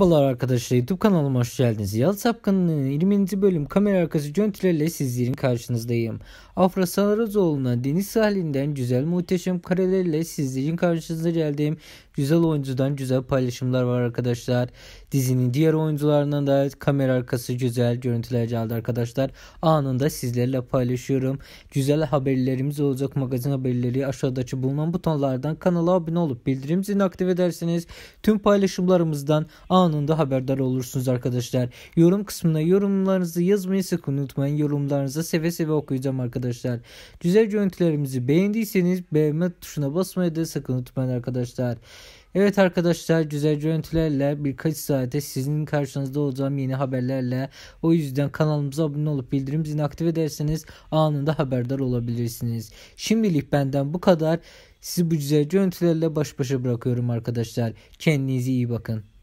Merhabalar arkadaşlar YouTube kanalıma hoş geldiniz. Yalı Sapkanı'nın 20. bölüm kamera arkası görüntülerle sizlerin karşınızdayım. Afra Sarazoğlu'na deniz sahilinden güzel muhteşem karelerle sizlerin karşınıza geldim. Güzel oyuncudan güzel paylaşımlar var arkadaşlar. Dizinin diğer oyuncularından da kamera arkası güzel görüntüler geldi arkadaşlar. Anında sizlerle paylaşıyorum. Güzel haberlerimiz olacak magazin haberleri aşağıdaki bulunan butonlardan kanala abone olup bildirim zilini aktif ederseniz tüm paylaşımlarımızdan anında anında haberdar olursunuz arkadaşlar. Yorum kısmına yorumlarınızı yazmayı sakın unutmayın. Yorumlarınızı seve seve okuyacağım arkadaşlar. Güzel görüntülerimizi beğendiyseniz beğenme tuşuna basmayı da sakın unutmayın arkadaşlar. Evet arkadaşlar güzel görüntülerle birkaç saate sizin karşınızda olacağım yeni haberlerle. O yüzden kanalımıza abone olup bildirim zilini aktif ederseniz anında haberdar olabilirsiniz. Şimdilik benden bu kadar. Sizi bu güzel görüntülerle baş başa bırakıyorum arkadaşlar. Kendinize iyi bakın.